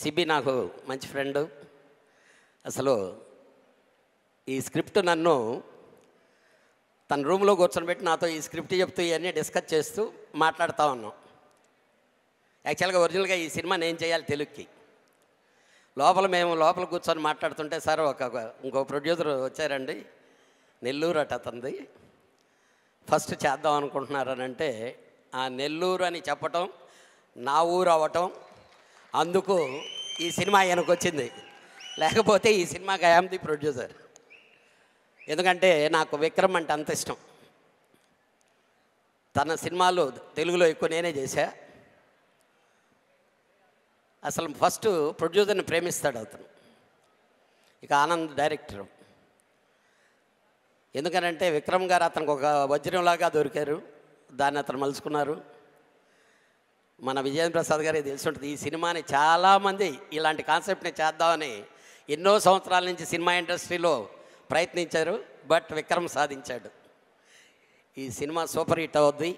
CB నాకు మంచి friend అసలు ఈ స్క్రిప్ట్ నన్ను తన రూమ్లో కూర్చొని నాతో ఈ స్క్రిప్ట్ చెప్తూ ఇవన్నీ డిస్కస్ చేస్తూ మాట్లాడుతూ ఉన్నాం యాక్చువల్గా ఒరిజినల్గా ఈ సినిమా నేను చేయాలి తెలుగుకి లోపల మేము లోపల కూర్చొని మాట్లాడుతుంటే సార్ ఒక ఇంకో ప్రొడ్యూసర్ వచ్చారండి నెల్లూరు అట తంది ఫస్ట్ చేద్దాం అనుకుంటున్నారనంటే ఆ నెల్లూరు అని చెప్పటం నా ఊరు అవ్వటం అందుకు ఈ సినిమా ఆయనకు వచ్చింది లేకపోతే ఈ సినిమా ఐఎమ్ ది ప్రొడ్యూసర్ ఎందుకంటే నాకు విక్రమ్ అంటే అంత ఇష్టం తన సినిమాలు తెలుగులో ఎక్కువ నేనే చేశా అసలు ఫస్ట్ ప్రొడ్యూసర్ని ప్రేమిస్తాడు అతను ఇక ఆనంద్ డైరెక్టర్ ఎందుకనంటే విక్రమ్ గారు అతనికి ఒక వజ్రంలాగా దొరికారు దాన్ని అతను మలుచుకున్నారు మన విజయేంద్ర ప్రసాద్ గారికి ఉంటుంది ఈ సినిమాని చాలామంది ఇలాంటి కాన్సెప్ట్ని చేద్దామని ఎన్నో సంవత్సరాల నుంచి సినిమా ఇండస్ట్రీలో ప్రయత్నించారు బట్ విక్రమ్ సాధించాడు ఈ సినిమా సూపర్ హిట్ అవుద్ది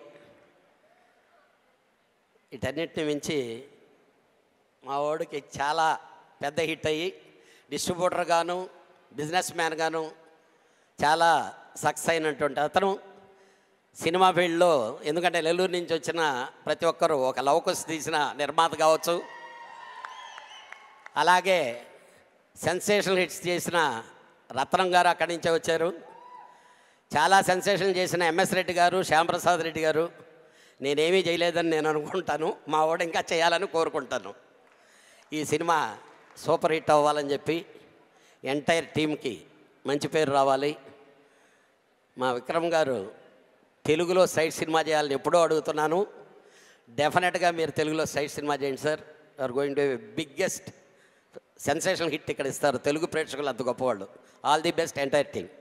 వీటన్నిటిని మించి మా వాడికి చాలా పెద్ద హిట్ అయ్యి డిస్ట్రిబ్యూటర్ గాను బిజినెస్ మ్యాన్ గాను చాలా సక్సెస్ అయినటువంటి అతను సినిమా ఫీల్డ్లో ఎందుకంటే నెల్లూరు నుంచి వచ్చిన ప్రతి ఒక్కరూ ఒక లవకస్ తీసిన నిర్మాత కావచ్చు అలాగే సెన్సేషన్ హిట్స్ చేసిన రత్నం గారు అక్కడి నుంచే వచ్చారు చాలా సెన్సేషన్ చేసిన ఎంఎస్ రెడ్డి గారు శ్యాంప్రసాద్ రెడ్డి గారు నేనేమీ చేయలేదని నేను అనుకుంటాను మా వాడు ఇంకా చేయాలని కోరుకుంటాను ఈ సినిమా సూపర్ హిట్ అవ్వాలని చెప్పి ఎంటైర్ టీంకి మంచి పేరు రావాలి మా విక్రమ్ గారు తెలుగులో సైట్ సినిమా చేయాలని ఎప్పుడో అడుగుతున్నాను డెఫినెట్గా మీరు తెలుగులో సైట్ సినిమా చేయండి sir are going to biggest sensation hit ఇక్కడ ఇస్తారు తెలుగు ప్రేక్షకులు అంత గొప్పవాళ్ళు all the best entire thing